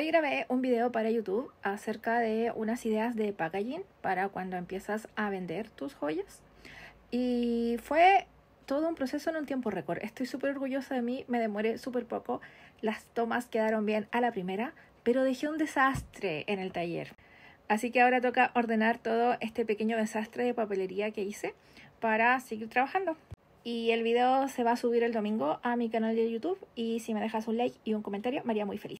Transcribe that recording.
Hoy grabé un video para YouTube acerca de unas ideas de packaging para cuando empiezas a vender tus joyas. Y fue todo un proceso en un tiempo récord. Estoy súper orgullosa de mí, me demoré súper poco. Las tomas quedaron bien a la primera, pero dejé un desastre en el taller. Así que ahora toca ordenar todo este pequeño desastre de papelería que hice para seguir trabajando. Y el video se va a subir el domingo a mi canal de YouTube y si me dejas un like y un comentario me haría muy feliz.